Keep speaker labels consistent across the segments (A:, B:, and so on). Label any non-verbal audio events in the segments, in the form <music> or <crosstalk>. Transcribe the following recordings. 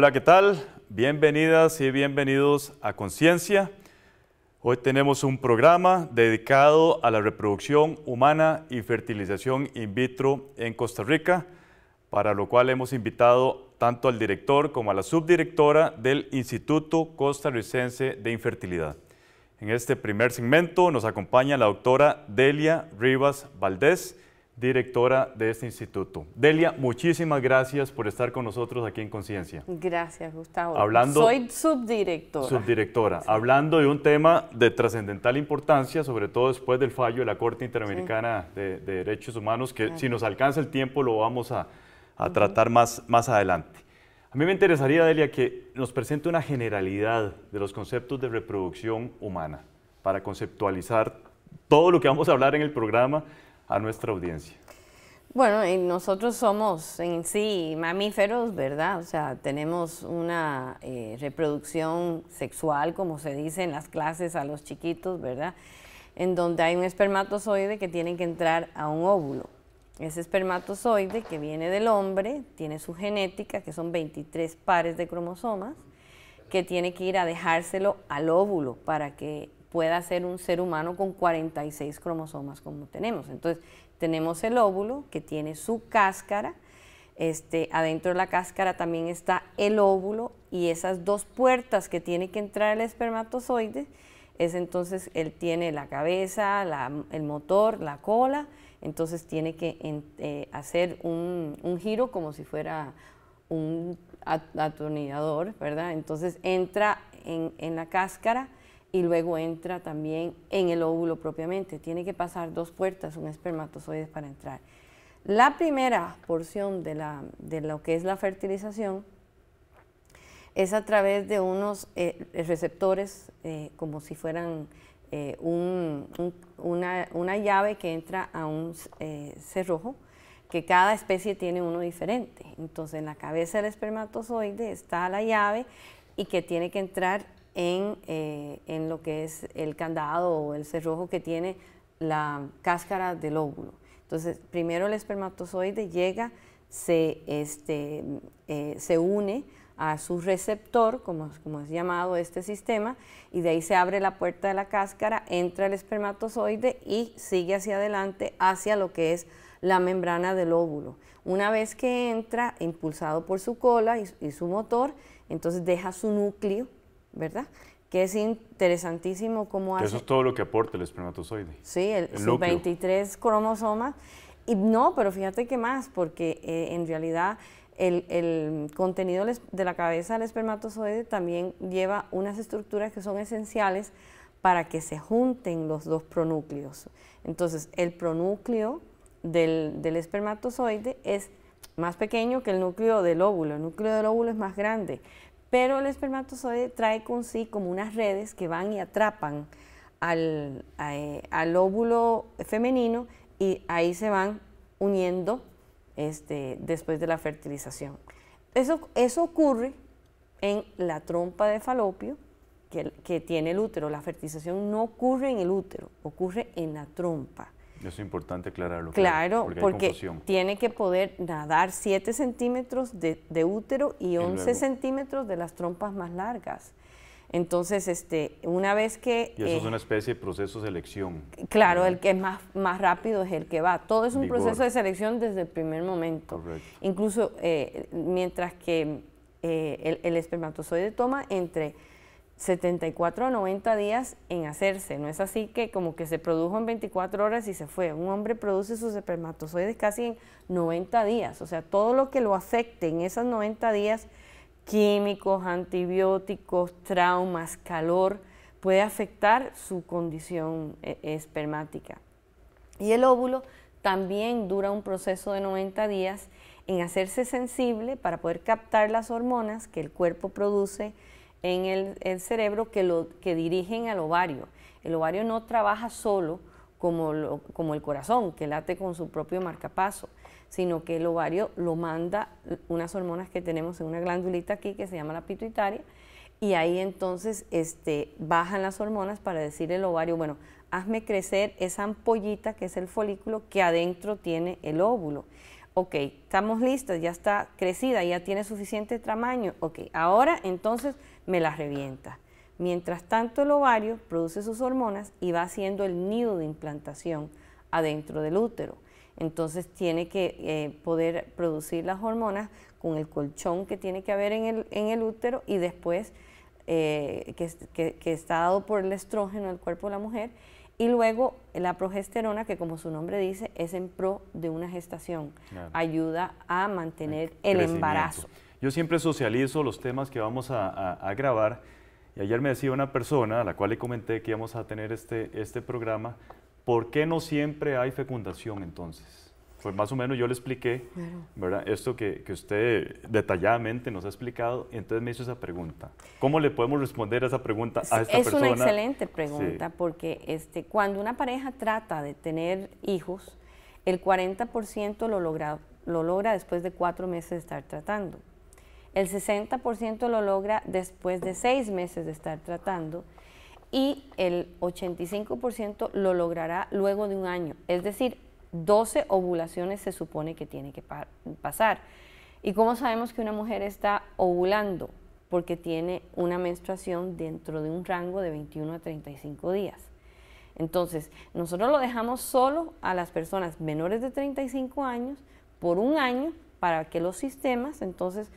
A: Hola, ¿qué tal? Bienvenidas y bienvenidos a Conciencia. Hoy tenemos un programa dedicado a la reproducción humana y fertilización in vitro en Costa Rica, para lo cual hemos invitado tanto al director como a la subdirectora del Instituto Costarricense de Infertilidad. En este primer segmento nos acompaña la doctora Delia Rivas Valdés, directora de este instituto. Delia, muchísimas gracias por estar con nosotros aquí en Conciencia.
B: Gracias, Gustavo. Hablando, Soy subdirectora.
A: Subdirectora. Hablando de un tema de trascendental importancia, sobre todo después del fallo de la Corte Interamericana de, Derechos Humanos, que si nos alcanza el tiempo lo vamos a, tratar más, más adelante. A mí me interesaría, Delia, que nos presente una generalidad de los conceptos de reproducción humana para conceptualizar todo lo que vamos a hablar en el programa a nuestra audiencia?
B: Bueno, nosotros somos en sí mamíferos, ¿verdad? O sea, tenemos una eh, reproducción sexual, como se dice en las clases a los chiquitos, ¿verdad? En donde hay un espermatozoide que tiene que entrar a un óvulo. Ese espermatozoide que viene del hombre tiene su genética, que son 23 pares de cromosomas, que tiene que ir a dejárselo al óvulo para que pueda ser un ser humano con 46 cromosomas como tenemos. Entonces, tenemos el óvulo que tiene su cáscara, este, adentro de la cáscara también está el óvulo y esas dos puertas que tiene que entrar el espermatozoide, es entonces él tiene la cabeza, el motor, la cola, entonces tiene que eh, hacer un, giro como si fuera un atornillador, ¿verdad? Entonces entra en la cáscara, y luego entra también en el óvulo propiamente. Tiene que pasar dos puertas, un espermatozoide para entrar. La primera porción de, lo que es la fertilización es a través de unos eh, receptores eh, como si fueran eh, una, una, llave que entra a un cerrojo que cada especie tiene uno diferente. Entonces en la cabeza del espermatozoide está la llave y que tiene que entrar eh, en, lo que es el candado o el cerrojo que tiene la cáscara del óvulo. Entonces, primero el espermatozoide llega, se, este, eh, une a su receptor, como, es llamado este sistema, y de ahí se abre la puerta de la cáscara, entra el espermatozoide y sigue hacia adelante hacia lo que es la membrana del óvulo. Una vez que entra, impulsado por su cola y su motor, entonces deja su núcleo ¿verdad? Que es interesantísimo cómo Eso es
A: todo lo que aporta el espermatozoide.
B: Sí, el, 23 cromosomas. Y no, pero fíjate que más, porque eh, en realidad el, contenido de la cabeza del espermatozoide también lleva unas estructuras que son esenciales para que se junten los dos pronúcleos. Entonces, el pronúcleo del, del espermatozoide es más pequeño que el núcleo del óvulo. El núcleo del óvulo es más grande, pero el espermatozoide trae con sí como unas redes que van y atrapan al, eh, óvulo femenino y ahí se van uniendo este, después de la fertilización. Eso, ocurre en la trompa de falopio que, que tiene el útero. La fertilización no ocurre en el útero, ocurre en la trompa
A: es importante aclararlo. Claro, porque,
B: tiene que poder nadar 7 centímetros de, útero y 11 centímetros de las trompas más largas. Entonces, este, una vez que... Y eso es eh, una
A: especie de proceso de selección.
B: Claro, el que es más, más rápido es el que va. Todo es un proceso de selección desde el primer momento. Incluso eh, mientras que eh, el, el espermatozoide toma entre 74 a 90 días en hacerse. No es así que como que se produjo en 24 horas y se fue. Un hombre produce sus espermatozoides casi en 90 días. O sea, todo lo que lo afecte en esos 90 días, químicos, antibióticos, traumas, calor, puede afectar su condición eh, espermática. Y el óvulo también dura un proceso de 90 días en hacerse sensible para poder captar las hormonas que el cuerpo produce en el, cerebro que, lo, que dirigen al ovario. El ovario no trabaja solo como, como el corazón, que late con su propio marcapaso, sino que el ovario lo manda unas hormonas que tenemos en una glandulita aquí que se llama la pituitaria, y ahí entonces este, bajan las hormonas para decirle al ovario, bueno, hazme crecer esa ampollita que es el folículo que adentro tiene el óvulo. Ok, estamos listos ya está crecida, ya tiene suficiente tamaño. Ok, ahora entonces me las revienta. Mientras tanto, el ovario produce sus hormonas y va haciendo el nido de implantación adentro del útero. Entonces tiene que eh, poder producir las hormonas con el colchón que tiene que haber en el, útero y después eh, que, está dado por el estrógeno del cuerpo de la mujer. Y luego la progesterona, que como su nombre dice, es en pro de una gestación. Ayuda a mantener el embarazo.
A: Yo siempre socializo los temas que vamos a, grabar y ayer me decía una persona a la cual le comenté que íbamos a tener este, este programa, ¿por qué no siempre hay fecundación entonces? pues más o menos yo le expliqué, ¿verdad? Esto que, usted detalladamente nos ha explicado, y entonces me hizo esa pregunta. ¿Cómo le podemos responder a esa pregunta a esta persona? Es una excelente pregunta,
B: porque este, cuando una pareja trata de tener hijos, el 40% lo logra, lo logra después de cuatro meses de estar tratando el 60% lo logra después de seis meses de estar tratando y el 85% lo logrará luego de un año. Es decir, 12 ovulaciones se supone que tiene que pasar. ¿Y cómo sabemos que una mujer está ovulando? Porque tiene una menstruación dentro de un rango de 21 a 35 días. Entonces, nosotros lo dejamos solo a las personas menores de 35 años por un año para que los sistemas entonces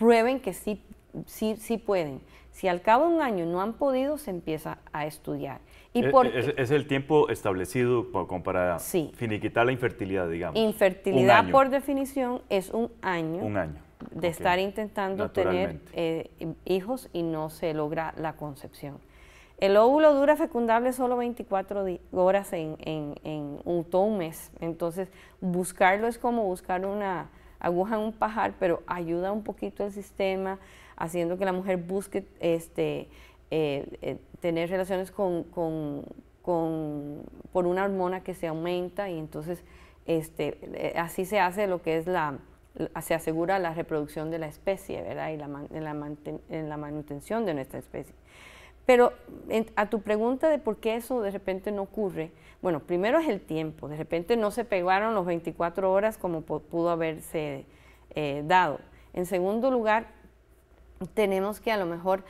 B: prueben que sí, sí, sí pueden. Si al cabo de un año no han podido, se empieza a estudiar. Y e, e, es,
A: es, el tiempo establecido para sí. finiquitar la infertilidad, digamos. Infertilidad por
B: definición es un año. Un año. De estar intentando tener eh, hijos y no se logra la concepción. El óvulo dura fecundable solo 24 horas en, un, todo un mes. Entonces, buscarlo es como buscar una, aguja un pajar, pero ayuda un poquito al sistema, haciendo que la mujer busque este, eh, eh, tener relaciones con, por una hormona que se aumenta y entonces este, eh, así se hace lo que es la, se asegura la reproducción de la especie, ¿verdad? Y la, en la, en la manutención de nuestra especie. Pero a tu pregunta de por qué eso de repente no ocurre, bueno, primero es el tiempo, de repente no se pegaron los 24 horas como pudo haberse eh, dado. En segundo lugar, tenemos que a lo mejor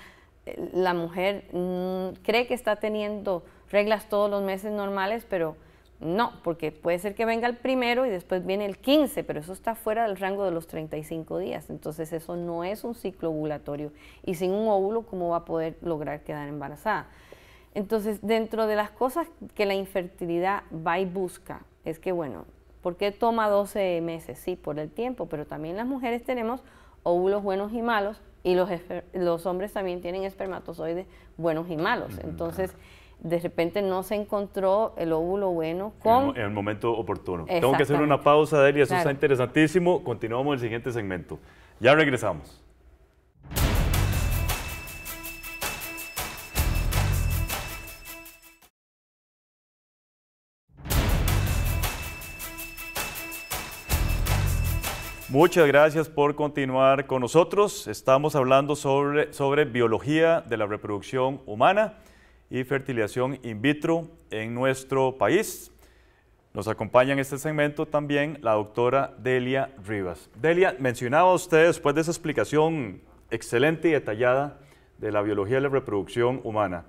B: eh, la mujer mm, cree que está teniendo reglas todos los meses normales, pero no, porque puede ser que venga el primero y después viene el 15, pero eso está fuera del rango de los 35 días. Entonces eso no es un ciclo ovulatorio. Y sin un óvulo, ¿cómo va a poder lograr quedar embarazada? Entonces, dentro de las cosas que la infertilidad va y busca, es que, bueno, ¿por qué toma 12 meses? Sí, por el tiempo, pero también las mujeres tenemos óvulos buenos y malos y los, hombres también tienen espermatozoides buenos y malos. Entonces de repente no se encontró el óvulo bueno con... En
A: el, momento oportuno. Tengo que hacer una pausa, y eso está interesantísimo. Continuamos el siguiente segmento. Ya regresamos. Muchas gracias por continuar con nosotros. Estamos hablando sobre, sobre biología de la reproducción humana y fertilización in vitro en nuestro país. Nos acompaña en este segmento también la doctora Delia Rivas. Delia, mencionaba usted después de esa explicación excelente y detallada de la biología de la reproducción humana,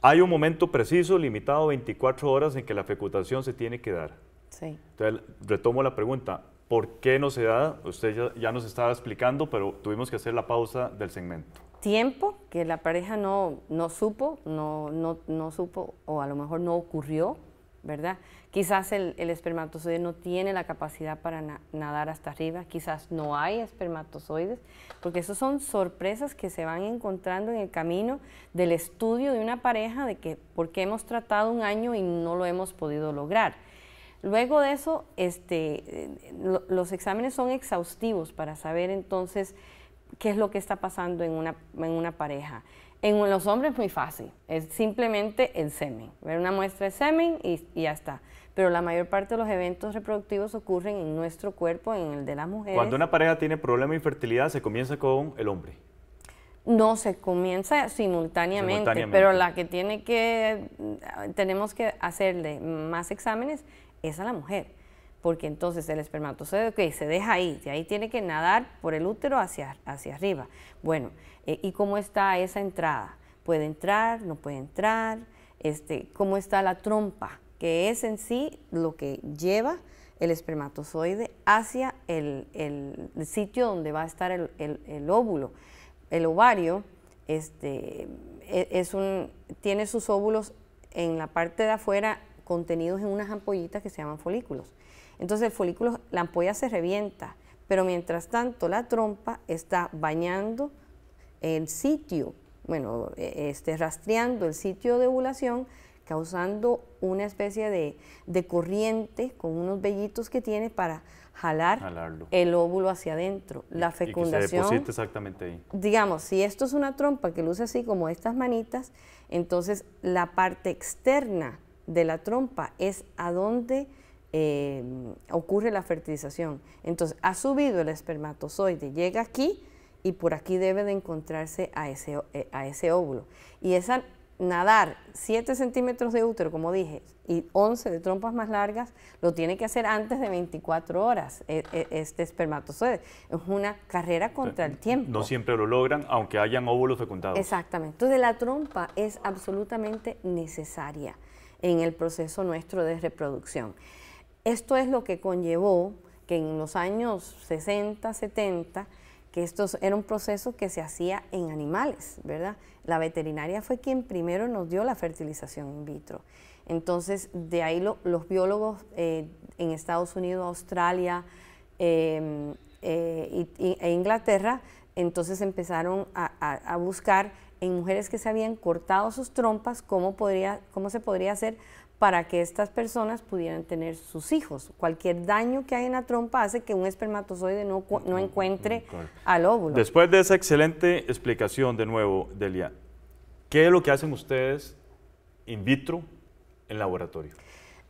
A: hay un momento preciso, limitado 24 horas, en que la fecundación se tiene que dar. Sí. Entonces, retomo la pregunta, ¿por qué no se da? Usted ya nos estaba explicando, pero tuvimos que hacer la pausa del segmento
B: tiempo que la pareja no, supo, no, supo o a lo mejor no ocurrió, ¿verdad? Quizás el, espermatozoide no tiene la capacidad para nadar hasta arriba, quizás no hay espermatozoides, porque esas son sorpresas que se van encontrando en el camino del estudio de una pareja de que porque hemos tratado un año y no lo hemos podido lograr. Luego de eso, este, eh, los exámenes son exhaustivos para saber entonces qué es lo que está pasando en una, en una pareja. En los hombres es muy fácil, es simplemente el semen, ver una muestra de semen y, ya está. Pero la mayor parte de los eventos reproductivos ocurren en nuestro cuerpo, en el de las mujeres. Cuando
A: una pareja tiene problema de infertilidad, se comienza con el hombre.
B: No, se comienza simultáneamente, simultáneamente, pero la que tiene que, tenemos que hacerle más exámenes es a la mujer porque entonces el espermatozoide se deja ahí, de ahí tiene que nadar por el útero hacia, arriba. Bueno, eh, ¿y cómo está esa entrada? ¿Puede entrar? ¿No puede entrar? Este, ¿Cómo está la trompa? Que es en sí lo que lleva el espermatozoide hacia el, sitio donde va a estar el, óvulo. El ovario este, e, tiene sus óvulos en la parte de afuera contenidos en unas ampollitas que se llaman folículos. Entonces el folículo, la ampolla se revienta, pero mientras tanto la trompa está bañando el sitio, bueno, e, este, rastreando el sitio de ovulación, causando una especie de, corriente con unos vellitos que tiene para jalar el óvulo hacia adentro. La fecundación. Y
A: exactamente
B: ahí. Digamos, si esto es una trompa que luce así como estas manitas, entonces la parte externa de la trompa es a donde Em, ocurre la fertilización. Entonces, ha subido el espermatozoide, llega aquí y por aquí debe de encontrarse a ese, eh, a ese óvulo. Y esa nadar 7 centímetros de útero, como dije, y 11 de trompas más largas, lo tiene que hacer antes de 24 horas eh, eh, este espermatozoide. Es una carrera contra el tiempo. No
A: siempre lo logran, aunque hayan óvulos fecundados.
B: Exactamente. Entonces la trompa es absolutamente necesaria en el proceso nuestro de reproducción. Esto es lo que conllevó que en los años 60, 70, que esto era un proceso que se hacía en animales, ¿verdad? La veterinaria fue quien primero nos dio la fertilización in vitro. Entonces, de ahí los biólogos eh, en Estados Unidos, Australia em, eh, e Inglaterra, entonces empezaron a, buscar en mujeres que se habían cortado sus trompas cómo, podría, cómo se podría hacer para que estas personas pudieran tener sus hijos. Cualquier daño que hay en la trompa hace que un espermatozoide no, no encuentre al óvulo.
A: Después de esa excelente explicación de nuevo, Delia, ¿qué es lo que hacen ustedes in vitro en laboratorio?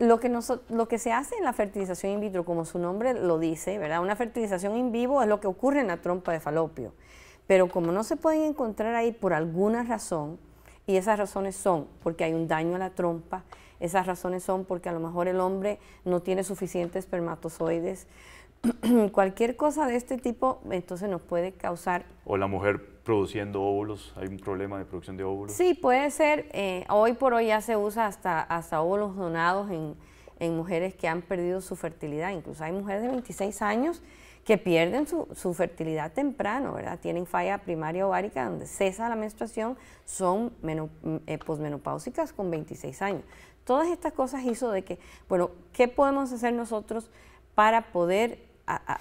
B: Lo que, lo que se hace en la fertilización in vitro, como su nombre lo dice, ¿verdad? Una fertilización in vivo es lo que ocurre en la trompa de falopio. Pero como no se pueden encontrar ahí por alguna razón, y esas razones son porque hay un daño a la trompa, esas razones son porque a lo mejor el hombre no tiene suficientes espermatozoides. <clears throat> Cualquier cosa de este tipo, entonces nos puede causar...
A: O la mujer produciendo óvulos? ¿Hay un problema de producción de óvulos?
B: Sí, puede ser. Eh, hoy por hoy ya se usa hasta, hasta óvulos donados en, mujeres que han perdido su fertilidad. Incluso hay mujeres de 26 años que pierden su, fertilidad temprano, ¿verdad? Tienen falla primaria ovárica donde cesa la menstruación, son eh, posmenopáusicas con 26 años. Todas estas cosas hizo de que, bueno, ¿qué podemos hacer nosotros para poder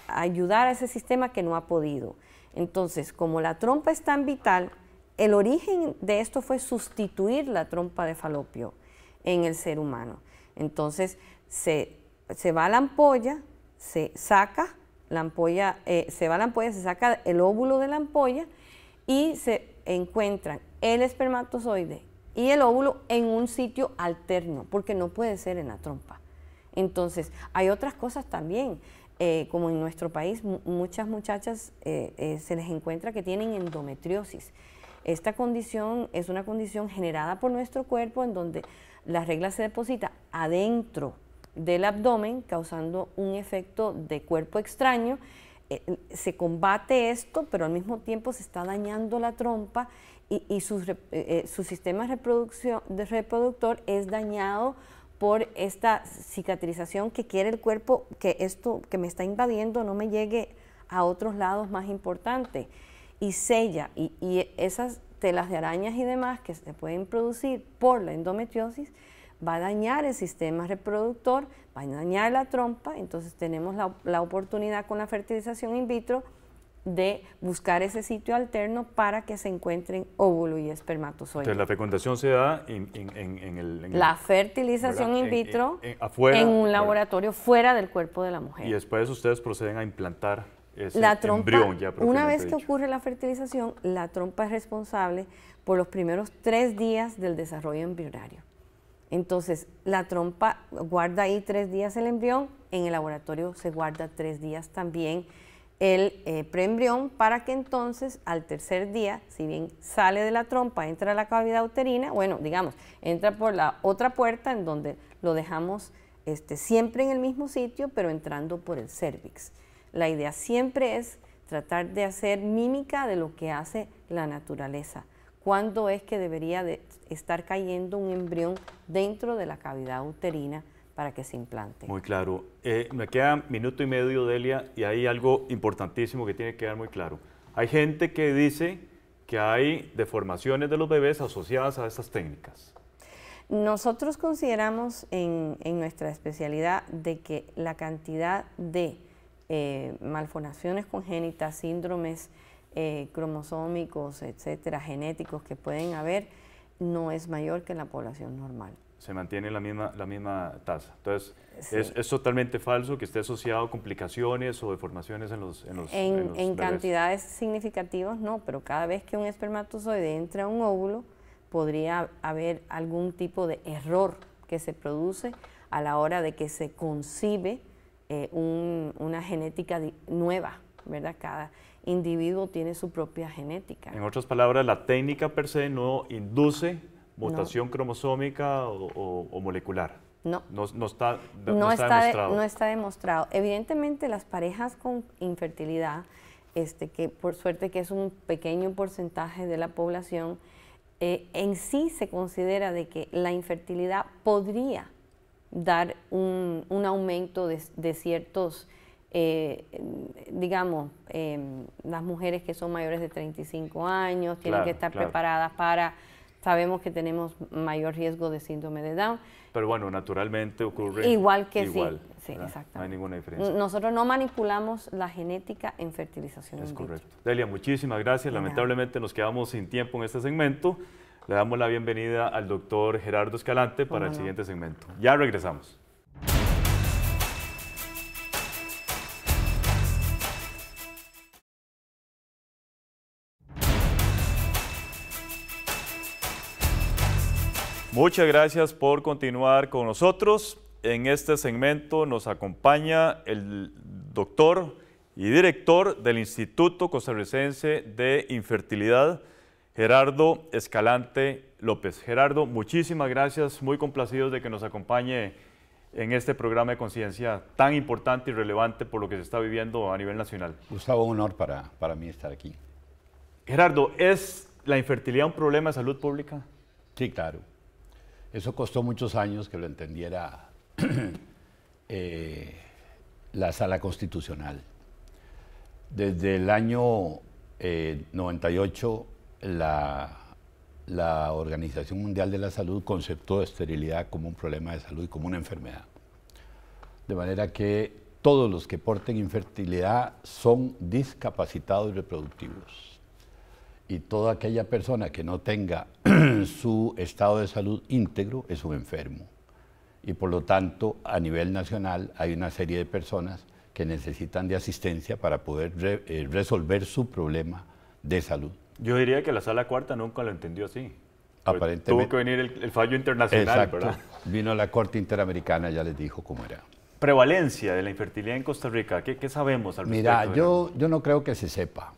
B: ayudar a ese sistema que no ha podido? Entonces, como la trompa es tan vital, el origen de esto fue sustituir la trompa de falopio en el ser humano. Entonces, se, va la ampolla, se saca la ampolla, eh, se va la ampolla, se saca el óvulo de la ampolla y se encuentran el espermatozoide y el óvulo en un sitio alterno, porque no puede ser en la trompa. Entonces, hay otras cosas también, eh, como en nuestro país, muchas muchachas eh, eh, se les encuentra que tienen endometriosis. Esta condición es una condición generada por nuestro cuerpo en donde la regla se deposita adentro del abdomen, causando un efecto de cuerpo extraño eh, se combate esto, pero al mismo tiempo se está dañando la trompa y, eh, eh, su sistema reproductor es dañado por esta cicatrización que quiere el cuerpo, que esto que me está invadiendo no me llegue a otros lados más importantes. Y sella, y esas telas de arañas y demás que se pueden producir por la endometriosis, va a dañar el sistema reproductor, va a dañar la trompa, entonces tenemos la, oportunidad con la fertilización in vitro de buscar ese sitio alterno para que se encuentren óvulo y espermatozoide. Entonces
A: la fecundación se da en, el... la
B: fertilización in vitro
A: afuera, en un
B: laboratorio fuera del cuerpo de la mujer.
A: Y después ustedes proceden a implantar ese embrión Una vez que
B: ocurre la fertilización, la trompa es responsable por los primeros tres días del desarrollo embrionario. Entonces, la trompa guarda ahí tres días el embrión, en el laboratorio se guarda tres días también el eh, preembrión para que entonces al tercer día, si bien sale de la trompa, entra a la cavidad uterina, bueno, digamos, entra por la otra puerta en donde lo dejamos este, siempre en el mismo sitio, pero entrando por el cérvix. La idea siempre es tratar de hacer mímica de lo que hace la naturaleza cuándo es que debería estar cayendo un embrión dentro de la cavidad uterina para que se implante.
A: Muy claro. Eh, me queda minuto y medio, Delia, y hay algo importantísimo que tiene que quedar muy claro. Hay gente que dice que hay deformaciones de los bebés asociadas a estas técnicas.
B: Nosotros consideramos en, nuestra especialidad de que la cantidad de eh, malformaciones congénitas, síndromes, eh, cromosómicos, etcétera, genéticos que pueden haber, no es mayor que la población normal.
A: Se mantiene la misma, la misma tasa. Entonces, es, es, totalmente falso que esté asociado a complicaciones o deformaciones en los En, los, en, cantidades
B: significativas, no, pero cada vez que un espermatozoide entra a un óvulo, podría haber algún tipo de error que se produce a la hora de que se concibe eh, una genética nueva, ¿verdad? Cada, individuo tiene su propia genética.
A: En otras palabras, la técnica per se no induce mutación cromosómica o, molecular. No. No, está, demostrado. no
B: está demostrado. Evidentemente, las parejas con infertilidad, este, que por suerte que es un pequeño porcentaje de la población, eh, en sí se considera de que la infertilidad podría dar un, aumento de ciertos eh, digamos, em, las mujeres que son mayores de 35 años tienen que estar preparadas para, sabemos que tenemos mayor riesgo de síndrome de Down.
A: Pero bueno, naturalmente ocurre. Igual que sí. Sí, exactamente. No hay ninguna diferencia.
B: Nosotros no manipulamos la genética en fertilización. Es
A: correcto. Delia, muchísimas gracias. Lamentablemente nos quedamos sin tiempo en este segmento. Le damos la bienvenida al doctor Gerardo Escalante para el siguiente segmento. Ya regresamos. Muchas gracias por continuar con nosotros. En este segmento nos acompaña el doctor y director del Instituto Costarricense de Infertilidad, Gerardo Escalante López. Gerardo, muchísimas gracias, muy complacidos de que nos acompañe en este programa de conciencia tan importante y relevante por lo que se está viviendo a nivel nacional.
C: Gustavo, un honor para, para mí estar aquí. Gerardo, ¿es la infertilidad un problema de salud pública? Sí, claro eso costó muchos años que lo entendiera <clears throat> eh, la sala constitucional. Desde el año 98, eh, la, Organización Mundial de la Salud conceptó esterilidad como un problema de salud y como una enfermedad. De manera que todos los que porten infertilidad son discapacitados reproductivos y toda aquella persona que no tenga <clears throat> su estado de salud íntegro es un enfermo. Y por lo tanto, a nivel nacional hay una serie de personas que necesitan de asistencia para poder eh, resolver su problema de salud.
A: Yo diría que la sala cuarta nunca lo entendió así.
C: Pues, tuvo que
A: venir el, fallo internacional, ¿verdad?
C: Vino la Corte Interamericana, ya les dijo cómo era.
A: Prevalencia de la infertilidad en Costa Rica, ¿qué, qué sabemos al respecto? Mira, yo,
C: yo no creo que se sepa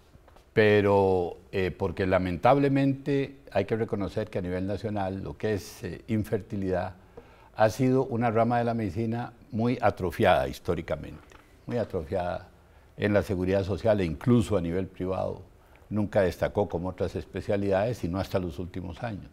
C: pero eh, porque lamentablemente hay que reconocer que a nivel nacional lo que es eh, infertilidad ha sido una rama de la medicina muy atrofiada históricamente, muy atrofiada en la seguridad social e incluso a nivel privado. Nunca destacó como otras especialidades, sino hasta los últimos años.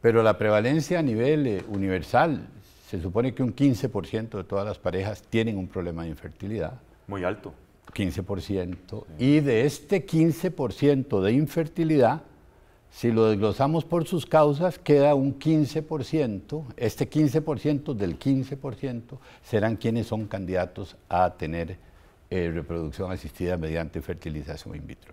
C: Pero la prevalencia a nivel eh, universal, se supone que un 15% de todas las parejas tienen un problema de infertilidad. Muy alto. 15%. Y de este 15% de infertilidad, si lo desglosamos por sus causas, queda un 15%. Este 15% del 15% serán quienes son candidatos a tener eh, reproducción asistida mediante fertilización in vitro.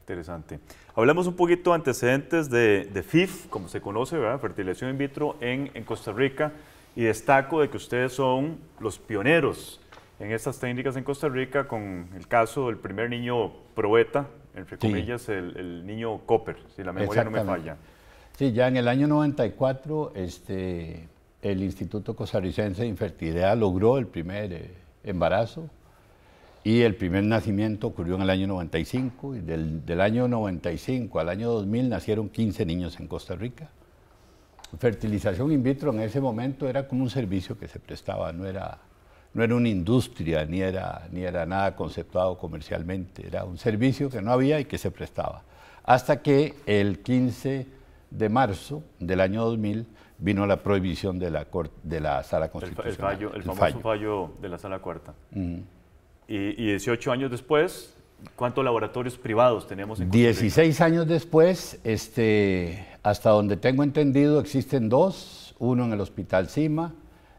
A: Interesante. Hablamos un poquito de antecedentes de, FIF, como se conoce, ¿verdad? fertilización in vitro en, en Costa Rica, y destaco de que ustedes son los pioneros en estas técnicas en Costa Rica con el caso del primer niño proeta, entre comillas, el, niño Copper, si la memoria no me falla.
C: Sí, ya en el año 94 este, el Instituto Costarricense de Infertilidad logró el primer eh, embarazo y el primer nacimiento ocurrió en el año 95 y del, del año 95 al año 2000 nacieron 15 niños en Costa Rica. Fertilización in vitro en ese momento era como un servicio que se prestaba, no era no era una industria, ni era, ni era nada conceptuado comercialmente, era un servicio que no había y que se prestaba. Hasta que el 15 de marzo del año 2000 vino la prohibición de la, de la sala constitucional. El, fallo, famoso
A: fallo. de la sala cuarta. y, 18 años después, ¿Cuántos laboratorios privados tenemos en
C: 16 años después, este, hasta donde tengo entendido, existen dos, uno en el Hospital Cima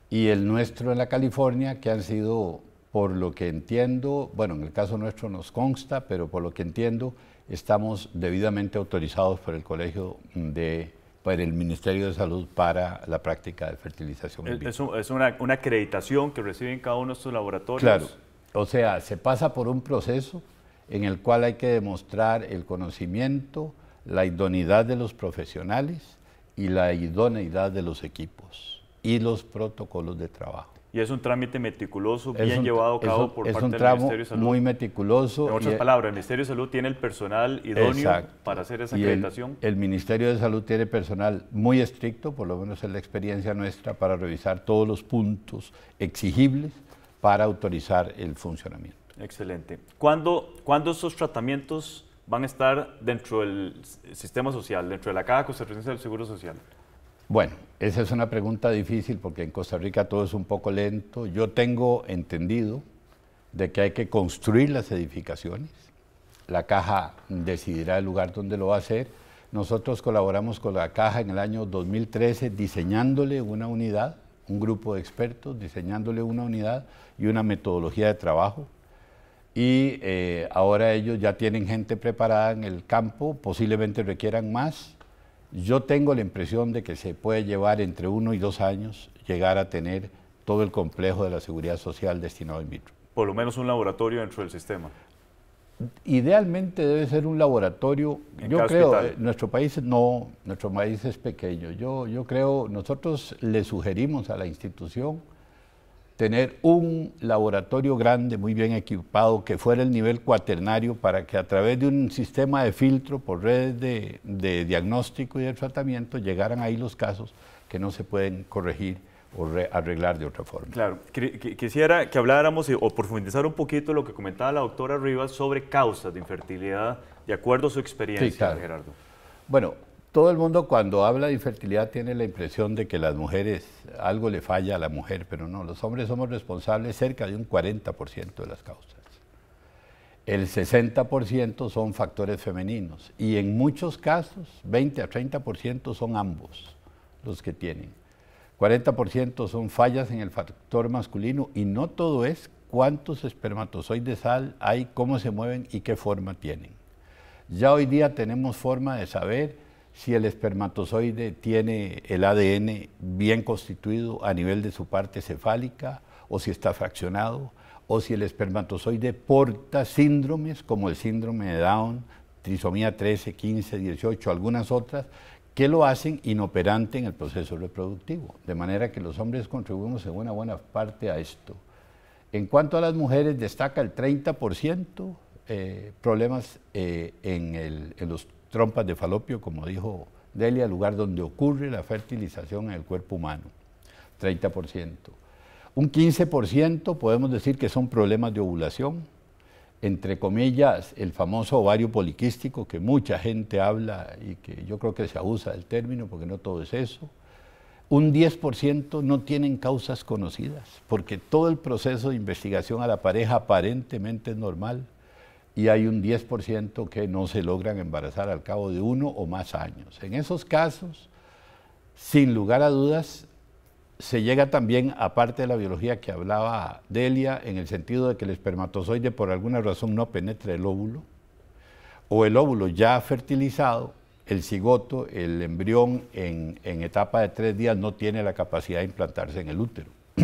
C: y el nuestro en la California, que han sido, por lo que entiendo, bueno, en el caso nuestro nos consta, pero por lo que entiendo, estamos debidamente autorizados por el Colegio de por el Ministerio de Salud para la práctica de fertilización.
A: Es, una, una, acreditación que reciben cada uno de estos laboratorios. Claro,
C: o sea, se pasa por un proceso en el cual hay que demostrar el conocimiento, la idoneidad de los profesionales y la idoneidad de los equipos y los protocolos de trabajo. Y
A: es un trámite meticuloso, bien llevado a cabo por parte del Ministerio de Salud. muy
C: meticuloso. En otras e- palabras,
A: el Ministerio de Salud tiene el personal idóneo para hacer esa acreditación.
C: El, Ministerio de Salud tiene personal muy estricto, por lo menos es la experiencia nuestra, para revisar todos los puntos exigibles para autorizar el funcionamiento.
A: Excelente. ¿Cuándo, ¿cuándo esos tratamientos van a estar dentro del sistema social, dentro de la Caja Costarricense del Seguro Social?
C: Bueno, esa es una pregunta difícil porque en Costa Rica todo es un poco lento. Yo tengo entendido de que hay que construir las edificaciones. La caja decidirá el lugar donde lo va a hacer. Nosotros colaboramos con la caja en el año 2013 diseñándole una unidad, un grupo de expertos diseñándole una unidad y una metodología de trabajo. Y eh, ahora ellos ya tienen gente preparada en el campo, posiblemente requieran más yo tengo la impresión de que se puede llevar entre uno y dos años llegar a tener todo el complejo de la seguridad social destinado a in vitro.
A: Por lo menos un laboratorio dentro del sistema.
C: Idealmente debe ser un laboratorio. yo creo, nuestro país no, nuestro país es pequeño. Yo, yo creo, nosotros le sugerimos a la institución tener un laboratorio grande, muy bien equipado, que fuera el nivel cuaternario, para que a través de un sistema de filtro por redes de, diagnóstico y de tratamiento llegaran ahí los casos que no se pueden corregir o arreglar de otra forma. Claro,
A: quisiera que habláramos o profundizar un poquito lo que comentaba la doctora Rivas sobre causas de infertilidad, de acuerdo a su experiencia, Gerardo.
C: Bueno, todo el mundo cuando habla de infertilidad tiene la impresión de que las mujeres, algo le falla a la mujer, pero no, los hombres somos responsables cerca de un 40% de las causas. El 60% son factores femeninos y en muchos casos 20 a 30% son ambos los que tienen. 40% son fallas en el factor masculino y no todo es cuántos espermatozoides sal hay, cómo se mueven y qué forma tienen. Ya hoy día tenemos forma de saber si el espermatozoide tiene el ADN bien constituido a nivel de su parte cefálica o si está fraccionado o si el espermatozoide porta síndromes como el síndrome de Down, trisomía 13, 15, 18, algunas otras que lo hacen inoperante en el proceso reproductivo. De manera que los hombres contribuimos en una buena parte a esto. En cuanto a las mujeres, destaca el 30% eh, problemas eh, en, en los trompas de falopio, como dijo Delia, lugar donde ocurre la fertilización en el cuerpo humano, 30%. Un 15% podemos decir que son problemas de ovulación, entre comillas, el famoso ovario poliquístico que mucha gente habla y que yo creo que se abusa del término porque no todo es eso. Un 10% no tienen causas conocidas, porque todo el proceso de investigación a la pareja aparentemente es normal y hay un 10% que no se logran embarazar al cabo de uno o más años. En esos casos, sin lugar a dudas, se llega también a parte de la biología que hablaba Delia, en el sentido de que el espermatozoide por alguna razón no penetra el óvulo, o el óvulo ya fertilizado, el cigoto, el embrión en, etapa de tres días no tiene la capacidad de implantarse en el útero. <clears throat>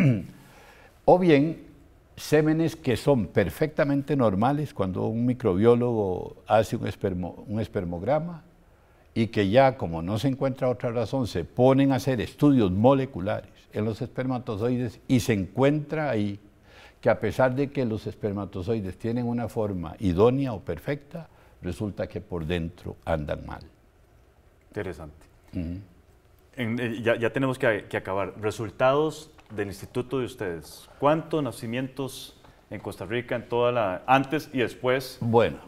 C: o bien Sémenes que son perfectamente normales cuando un microbiólogo hace un, espermograma y que ya como no se encuentra otra razón, se ponen a hacer estudios moleculares en los espermatozoides y se encuentra ahí que a pesar de que los espermatozoides tienen una forma idónea o perfecta, resulta que por dentro andan mal. Interesante.
A: Eh, ya, tenemos que, que, acabar. Resultados del instituto de ustedes, ¿cuántos nacimientos en Costa Rica en toda la antes y después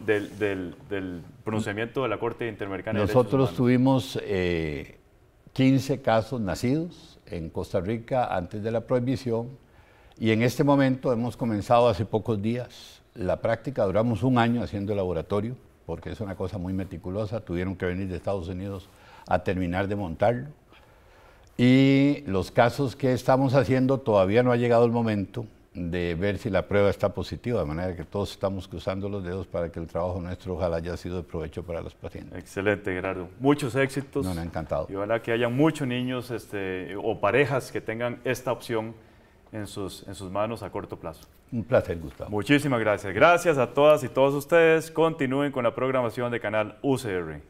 A: del, pronunciamiento de la Corte Interamericana Nosotros
C: tuvimos 15 eh, casos nacidos en Costa Rica antes de la prohibición y en este momento hemos comenzado hace pocos días la práctica, duramos un año haciendo el laboratorio porque es una cosa muy meticulosa, tuvieron que venir de Estados Unidos a terminar de montarlo y los casos que estamos haciendo todavía no ha llegado el momento de ver si la prueba está positiva, de manera que todos estamos cruzando los dedos para que el trabajo nuestro ojalá haya sido de provecho para los pacientes.
A: Excelente, Gerardo. Muchos éxitos. Nos ha encantado. Y ojalá que haya muchos niños este, o parejas que tengan esta opción en sus, en sus manos a corto plazo. Un placer, Gustavo. Muchísimas gracias. Gracias a todas y todos ustedes. Continúen con la programación de Canal UCR.